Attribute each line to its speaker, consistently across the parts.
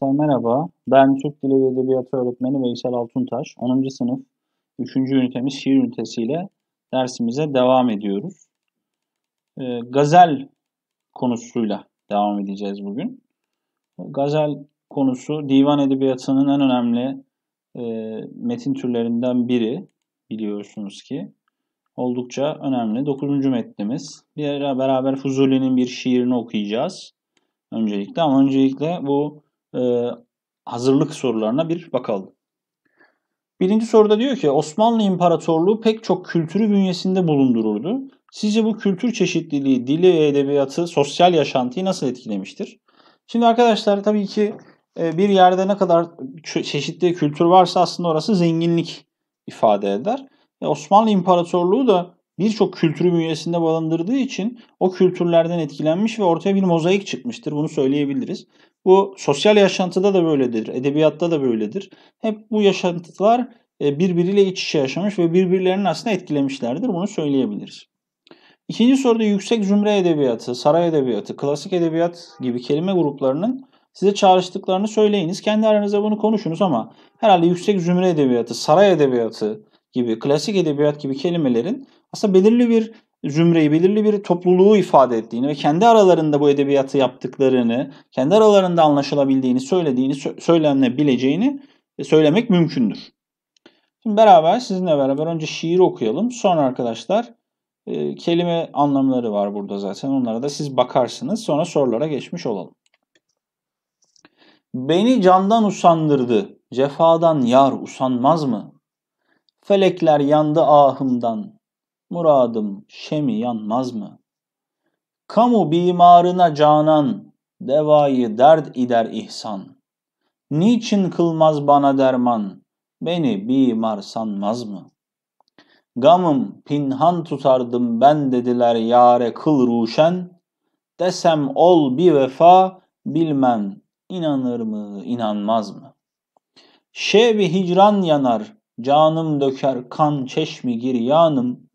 Speaker 1: Arkadaşlar merhaba. Ben Türk Dili ve Edebiyatı Öğretmeni Veysel Altuntaş. 10. sınıf 3. ünitemiz şiir ünitesiyle dersimize devam ediyoruz. E, gazel konusuyla devam edeceğiz bugün. Gazel konusu divan edebiyatının en önemli e, metin türlerinden biri biliyorsunuz ki. Oldukça önemli. 9. metnimiz. Bir beraber Fuzuli'nin bir şiirini okuyacağız öncelikle. Ama öncelikle bu e, hazırlık sorularına bir bakalım. Birinci soruda diyor ki Osmanlı İmparatorluğu pek çok kültürü bünyesinde bulundururdu. Sizce bu kültür çeşitliliği, dili, ve edebiyatı, sosyal yaşantıyı nasıl etkilemiştir? Şimdi arkadaşlar tabii ki e, bir yerde ne kadar çeşitli kültür varsa aslında orası zenginlik ifade eder. E, Osmanlı İmparatorluğu da birçok kültürü bünyesinde barındırdığı için o kültürlerden etkilenmiş ve ortaya bir mozaik çıkmıştır. Bunu söyleyebiliriz. Bu sosyal yaşantıda da böyledir, edebiyatta da böyledir. Hep bu yaşantılar e, birbiriyle iç içe yaşamış ve birbirlerinin aslında etkilemişlerdir. Bunu söyleyebiliriz. İkinci soruda yüksek zümre edebiyatı, saray edebiyatı, klasik edebiyat gibi kelime gruplarının size çağrıştıklarını söyleyiniz. Kendi aranızda bunu konuşunuz ama herhalde yüksek zümre edebiyatı, saray edebiyatı gibi, klasik edebiyat gibi kelimelerin aslında belirli bir zümreyi, belirli bir topluluğu ifade ettiğini ve kendi aralarında bu edebiyatı yaptıklarını, kendi aralarında anlaşılabildiğini, söylediğini, söylenebileceğini e, söylemek mümkündür. Şimdi beraber sizinle beraber önce şiir okuyalım. Sonra arkadaşlar e, kelime anlamları var burada zaten. Onlara da siz bakarsınız. Sonra sorulara geçmiş olalım. Beni candan usandırdı. Cefadan yar usanmaz mı? Felekler yandı ahımdan. Muradım şemi yanmaz mı? Kamu bimarına canan, devayı dert ider ihsan. Niçin kılmaz bana derman, beni bimar sanmaz mı? Gamım pinhan tutardım ben dediler yare kıl ruşen. Desem ol bir vefa, bilmem inanır mı inanmaz mı? Şevi hicran yanar, Canım döker kan çeşmi gir yanım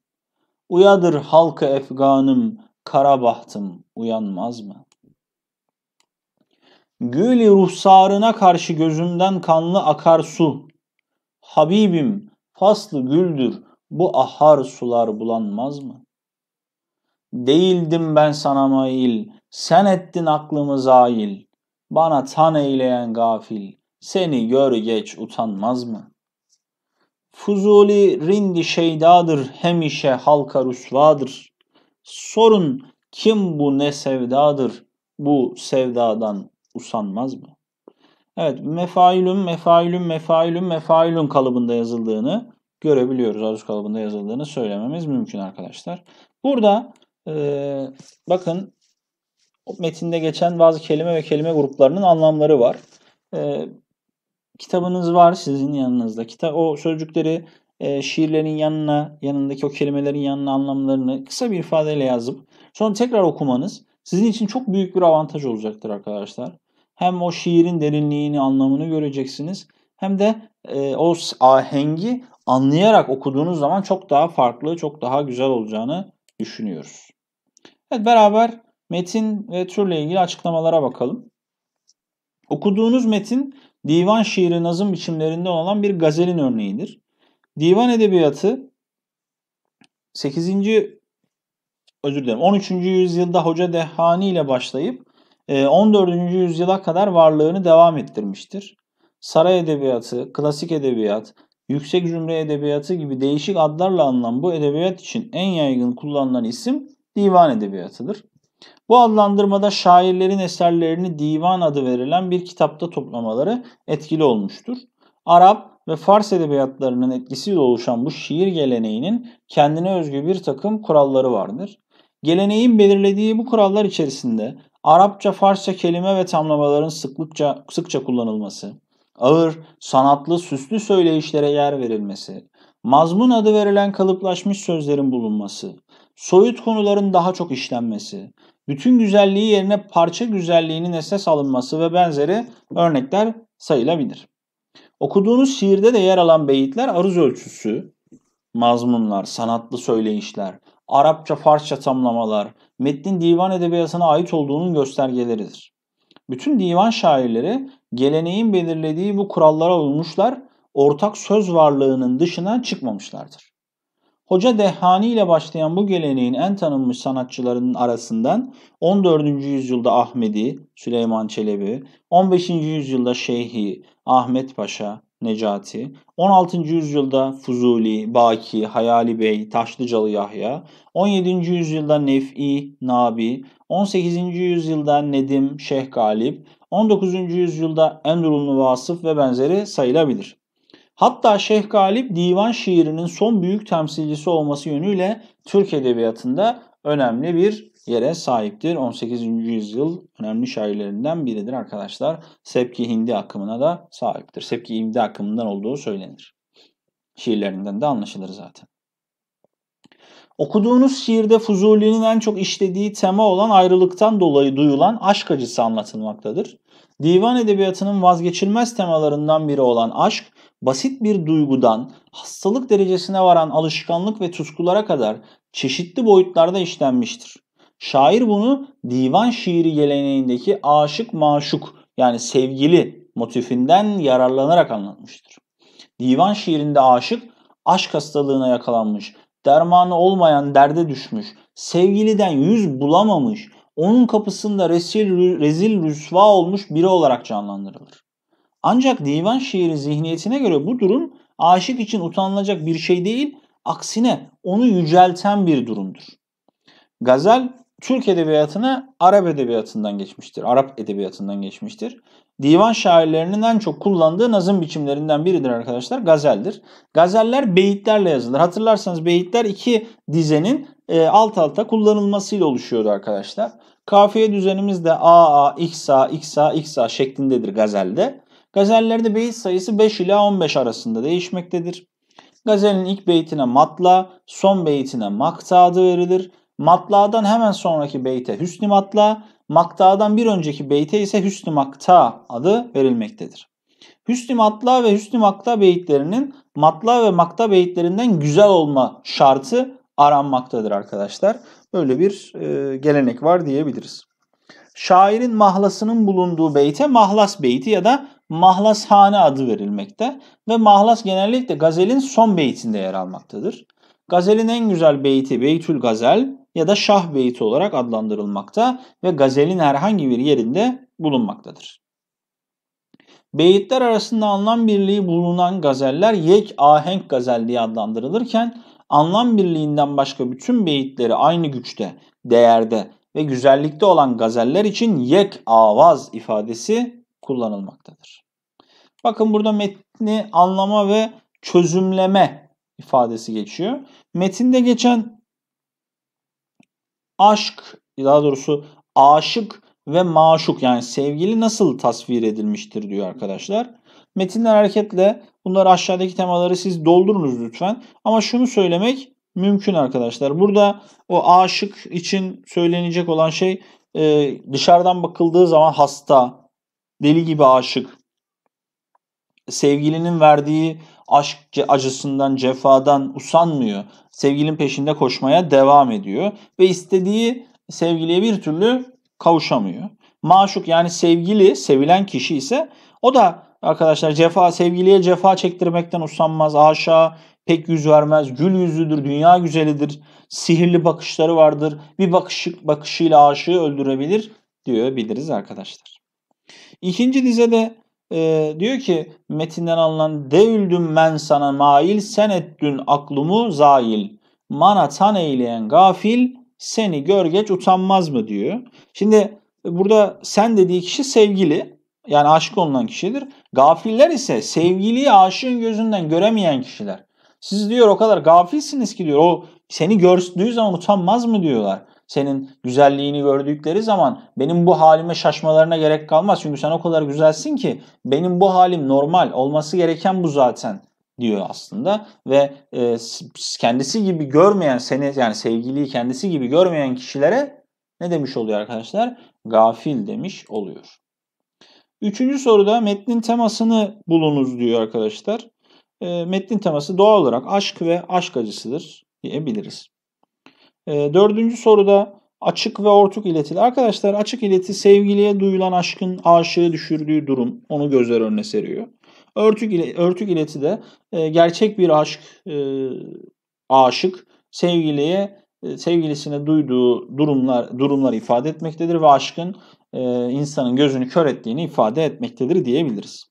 Speaker 1: Uyadır halkı efganım, kara bahtım uyanmaz mı? Gülü ruhsarına karşı gözümden kanlı akar su. Habibim faslı güldür bu ahar sular bulanmaz mı? Değildim ben sana mail, sen ettin aklımı zail. Bana tan eyleyen gafil, seni gör geç utanmaz mı? Fuzuli rindi şeydadır hemişe halka rüsvadır. Sorun kim bu ne sevdadır bu sevdadan usanmaz mı? Evet mefailüm mefailüm mefailüm mefailüm kalıbında yazıldığını görebiliyoruz. Aruz kalıbında yazıldığını söylememiz mümkün arkadaşlar. Burada e, bakın metinde geçen bazı kelime ve kelime gruplarının anlamları var. E, kitabınız var sizin yanınızda. Kita o sözcükleri e, şiirlerin yanına, yanındaki o kelimelerin yanına anlamlarını kısa bir ifadeyle yazıp sonra tekrar okumanız sizin için çok büyük bir avantaj olacaktır arkadaşlar. Hem o şiirin derinliğini, anlamını göreceksiniz. Hem de e, o ahengi anlayarak okuduğunuz zaman çok daha farklı, çok daha güzel olacağını düşünüyoruz. Evet beraber metin ve türle ilgili açıklamalara bakalım. Okuduğunuz metin divan şiiri nazım biçimlerinden olan bir gazelin örneğidir. Divan edebiyatı 8. özür dilerim 13. yüzyılda Hoca Dehani ile başlayıp 14. E, yüzyıla kadar varlığını devam ettirmiştir. Saray edebiyatı, klasik edebiyat, yüksek cümle edebiyatı gibi değişik adlarla anılan bu edebiyat için en yaygın kullanılan isim divan edebiyatıdır. Bu adlandırmada şairlerin eserlerini divan adı verilen bir kitapta toplamaları etkili olmuştur. Arap ve Fars edebiyatlarının etkisiyle oluşan bu şiir geleneğinin kendine özgü bir takım kuralları vardır. Geleneğin belirlediği bu kurallar içerisinde Arapça, Farsça kelime ve tamlamaların sıklıkça, sıkça kullanılması, ağır, sanatlı, süslü söyleyişlere yer verilmesi, mazmun adı verilen kalıplaşmış sözlerin bulunması, soyut konuların daha çok işlenmesi, bütün güzelliği yerine parça güzelliğinin esas alınması ve benzeri örnekler sayılabilir. Okuduğunuz şiirde de yer alan beyitler aruz ölçüsü, mazmunlar, sanatlı söyleyişler, Arapça Farsça tamlamalar, metnin divan edebiyatına ait olduğunun göstergeleridir. Bütün divan şairleri geleneğin belirlediği bu kurallara uymuşlar, ortak söz varlığının dışına çıkmamışlardır. Hoca Dehhani ile başlayan bu geleneğin en tanınmış sanatçılarının arasından 14. yüzyılda Ahmedi, Süleyman Çelebi, 15. yüzyılda Şeyhi, Ahmet Paşa, Necati, 16. yüzyılda Fuzuli, Baki, Hayali Bey, Taşlıcalı Yahya, 17. yüzyılda Nef'i, Nabi, 18. yüzyılda Nedim, Şeyh Galip, 19. yüzyılda Endrunlu Vasıf ve benzeri sayılabilir. Hatta Şeyh Galip divan şiirinin son büyük temsilcisi olması yönüyle Türk edebiyatında önemli bir yere sahiptir. 18. yüzyıl önemli şairlerinden biridir arkadaşlar. Sepki Hindi akımına da sahiptir. Sepki Hindi akımından olduğu söylenir. Şiirlerinden de anlaşılır zaten. Okuduğunuz şiirde Fuzuli'nin en çok işlediği tema olan ayrılıktan dolayı duyulan aşk acısı anlatılmaktadır. Divan edebiyatının vazgeçilmez temalarından biri olan aşk, basit bir duygudan hastalık derecesine varan alışkanlık ve tutkulara kadar çeşitli boyutlarda işlenmiştir. Şair bunu divan şiiri geleneğindeki aşık maşuk yani sevgili motifinden yararlanarak anlatmıştır. Divan şiirinde aşık aşk hastalığına yakalanmış dermanı olmayan derde düşmüş, sevgiliden yüz bulamamış, onun kapısında resil, rezil rüsva olmuş biri olarak canlandırılır. Ancak divan şiiri zihniyetine göre bu durum aşık için utanılacak bir şey değil, aksine onu yücelten bir durumdur. Gazel Türk edebiyatına Arap edebiyatından geçmiştir. Arap edebiyatından geçmiştir. Divan şairlerinin en çok kullandığı nazım biçimlerinden biridir arkadaşlar. Gazeldir. Gazeller beyitlerle yazılır. Hatırlarsanız beyitler iki dizenin e, alt alta kullanılmasıyla oluşuyordu arkadaşlar. Kafiye düzenimiz de a a iksa iksa iksa şeklindedir gazelde. Gazellerde beyit sayısı 5 ila 15 arasında değişmektedir. Gazelin ilk beytine matla, son beytine makta adı verilir. Matla'dan hemen sonraki beyte hüsnü matla, makta'dan bir önceki beyte ise hüsnü makta adı verilmektedir. Hüsnü matla ve hüsnü makta beyitlerinin matla ve makta beyitlerinden güzel olma şartı aranmaktadır arkadaşlar. Böyle bir e, gelenek var diyebiliriz. Şairin mahlasının bulunduğu beyte mahlas beyti ya da mahlashane adı verilmekte ve mahlas genellikle gazelin son beytinde yer almaktadır. Gazelin en güzel beyti Beytül Gazel, ya da şah beyti olarak adlandırılmakta ve gazelin herhangi bir yerinde bulunmaktadır. Beyitler arasında anlam birliği bulunan gazeller yek ahenk gazel diye adlandırılırken anlam birliğinden başka bütün beyitleri aynı güçte, değerde ve güzellikte olan gazeller için yek avaz ifadesi kullanılmaktadır. Bakın burada metni anlama ve çözümleme ifadesi geçiyor. Metinde geçen aşk daha doğrusu aşık ve maşuk yani sevgili nasıl tasvir edilmiştir diyor arkadaşlar. Metinden hareketle bunları aşağıdaki temaları siz doldurunuz lütfen. Ama şunu söylemek mümkün arkadaşlar. Burada o aşık için söylenecek olan şey e, dışarıdan bakıldığı zaman hasta, deli gibi aşık, sevgilinin verdiği aşk acısından, cefadan usanmıyor. Sevgilin peşinde koşmaya devam ediyor ve istediği sevgiliye bir türlü kavuşamıyor. Maşuk yani sevgili, sevilen kişi ise o da arkadaşlar cefa sevgiliye cefa çektirmekten usanmaz. Aşağı pek yüz vermez. Gül yüzlüdür, dünya güzelidir. Sihirli bakışları vardır. Bir bakışık bakışıyla aşığı öldürebilir diyor biliriz arkadaşlar. İkinci dizede e, diyor ki metinden alınan devüldüm ben sana mail sen ettün aklımı zail. Mana tan eyleyen gafil seni görgeç utanmaz mı diyor. Şimdi burada sen dediği kişi sevgili yani aşık olunan kişidir. Gafiller ise sevgiliyi aşığın gözünden göremeyen kişiler. Siz diyor o kadar gafilsiniz ki diyor o seni gördüğü zaman utanmaz mı diyorlar senin güzelliğini gördükleri zaman benim bu halime şaşmalarına gerek kalmaz. Çünkü sen o kadar güzelsin ki benim bu halim normal olması gereken bu zaten diyor aslında ve e, kendisi gibi görmeyen seni yani sevgiliyi kendisi gibi görmeyen kişilere ne demiş oluyor arkadaşlar? Gafil demiş oluyor. Üçüncü soruda metnin temasını bulunuz diyor arkadaşlar. E, metnin teması doğal olarak aşk ve aşk acısıdır diyebiliriz. E, dördüncü soruda açık ve ortuk ileti. Arkadaşlar açık ileti sevgiliye duyulan aşkın aşığı düşürdüğü durum. Onu gözler önüne seriyor. Örtük, ile, örtük ileti de e, gerçek bir aşk e, aşık sevgiliye e, sevgilisine duyduğu durumlar durumları ifade etmektedir ve aşkın e, insanın gözünü kör ettiğini ifade etmektedir diyebiliriz.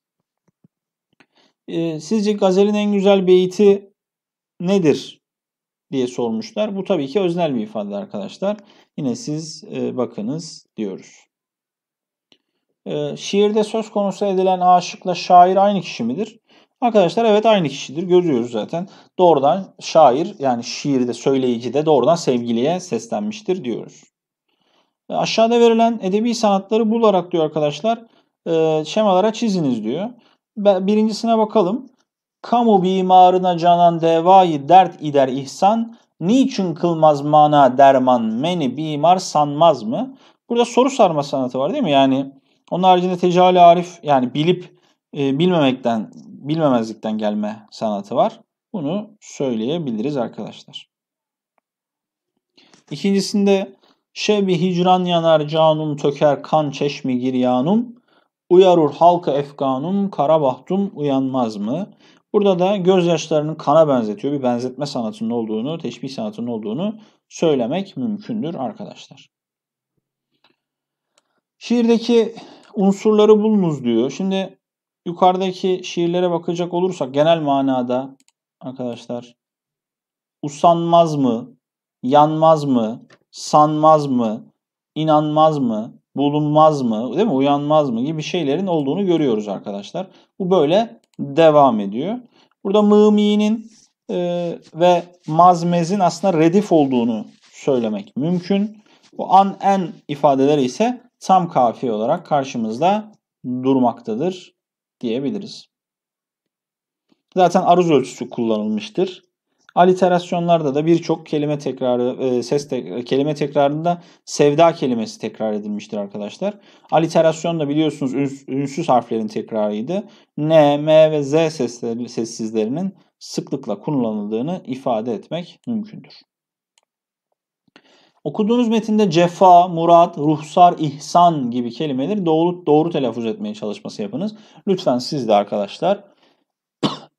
Speaker 1: E, sizce gazelin en güzel beyti nedir diye sormuşlar. Bu tabii ki öznel bir ifade arkadaşlar. Yine siz e, bakınız diyoruz. E, şiirde söz konusu edilen aşıkla şair aynı kişi midir? Arkadaşlar evet aynı kişidir. Görüyoruz zaten. Doğrudan şair yani şiirde söyleyici de doğrudan sevgiliye seslenmiştir diyoruz. E, aşağıda verilen edebi sanatları bularak diyor arkadaşlar e, şemalara çiziniz diyor. Birincisine bakalım. Kamu bimarına canan devayı dert ider ihsan, niçin kılmaz mana derman, meni bimar sanmaz mı? Burada soru sarma sanatı var değil mi? Yani onun haricinde tecali arif yani bilip e, bilmemekten, bilmemezlikten gelme sanatı var. Bunu söyleyebiliriz arkadaşlar. İkincisinde şebi hicran yanar canum töker kan çeşmi giryanum uyarur halka efganum kara bahtum uyanmaz mı? Burada da gözyaşlarının kana benzetiyor. Bir benzetme sanatının olduğunu, teşbih sanatının olduğunu söylemek mümkündür arkadaşlar. Şiirdeki unsurları bulunuz diyor. Şimdi yukarıdaki şiirlere bakacak olursak genel manada arkadaşlar usanmaz mı, yanmaz mı, sanmaz mı, inanmaz mı, bulunmaz mı, değil mi? Uyanmaz mı gibi şeylerin olduğunu görüyoruz arkadaşlar. Bu böyle devam ediyor. Burada mımi'nin e, ve mazmezin aslında redif olduğunu söylemek mümkün. Bu an en ifadeleri ise tam kafi olarak karşımızda durmaktadır diyebiliriz. Zaten aruz ölçüsü kullanılmıştır. Aliterasyonlarda da birçok kelime tekrarı, e, ses te- kelime tekrarında sevda kelimesi tekrar edilmiştir arkadaşlar. Aliterasyon da biliyorsunuz ünsüz harflerin tekrarıydı. N, M ve Z sesleri, sessizlerinin sıklıkla kullanıldığını ifade etmek mümkündür. Okuduğunuz metinde cefa, murat, ruhsar, ihsan gibi kelimeleri doğru, doğru telaffuz etmeye çalışması yapınız. Lütfen siz de arkadaşlar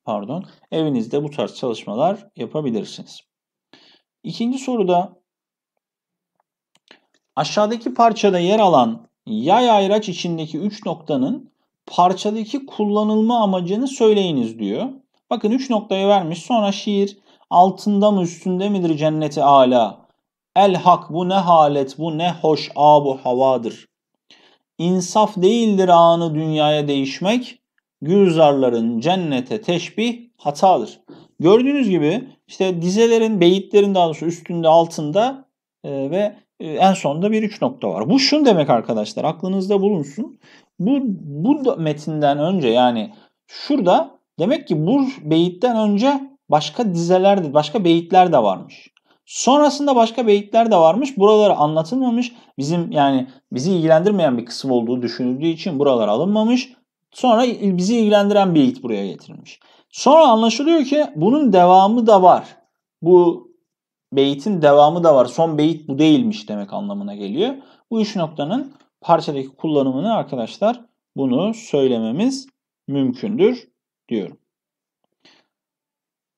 Speaker 1: pardon, evinizde bu tarz çalışmalar yapabilirsiniz. İkinci soruda aşağıdaki parçada yer alan yay ayraç içindeki 3 noktanın parçadaki kullanılma amacını söyleyiniz diyor. Bakın 3 noktayı vermiş sonra şiir altında mı üstünde midir cenneti ala? El hak bu ne halet bu ne hoş abu havadır. İnsaf değildir anı dünyaya değişmek. Gülzarların cennete teşbih hatadır. Gördüğünüz gibi işte dizelerin, beyitlerin daha doğrusu üstünde, altında e, ve e, en sonda bir üç nokta var. Bu şun demek arkadaşlar aklınızda bulunsun. Bu, bu metinden önce yani şurada demek ki bu beyitten önce başka dizeler de başka beyitler de varmış. Sonrasında başka beyitler de varmış. Buraları anlatılmamış. Bizim yani bizi ilgilendirmeyen bir kısım olduğu düşünüldüğü için buralar alınmamış. Sonra bizi ilgilendiren bir it buraya getirilmiş. Sonra anlaşılıyor ki bunun devamı da var. Bu beytin devamı da var. Son beyit bu değilmiş demek anlamına geliyor. Bu üç noktanın parçadaki kullanımını arkadaşlar bunu söylememiz mümkündür diyorum.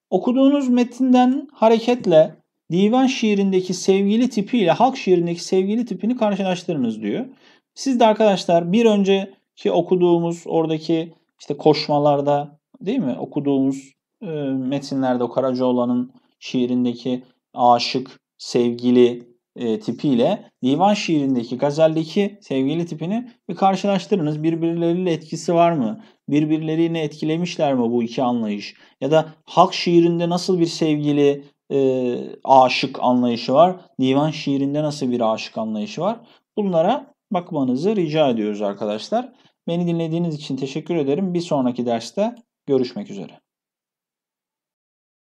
Speaker 1: Okuduğunuz metinden hareketle divan şiirindeki sevgili tipi ile halk şiirindeki sevgili tipini karşılaştırınız diyor. Siz de arkadaşlar bir önce ki okuduğumuz oradaki işte koşmalarda değil mi okuduğumuz e, metinlerde o Karacaoğlan'ın şiirindeki aşık, sevgili e, tipiyle divan şiirindeki, gazeldeki sevgili tipini bir karşılaştırınız. Birbirleriyle etkisi var mı? Birbirlerini etkilemişler mi bu iki anlayış? Ya da halk şiirinde nasıl bir sevgili e, aşık anlayışı var? Divan şiirinde nasıl bir aşık anlayışı var? Bunlara bakmanızı rica ediyoruz arkadaşlar. Beni dinlediğiniz için teşekkür ederim. Bir sonraki derste görüşmek üzere.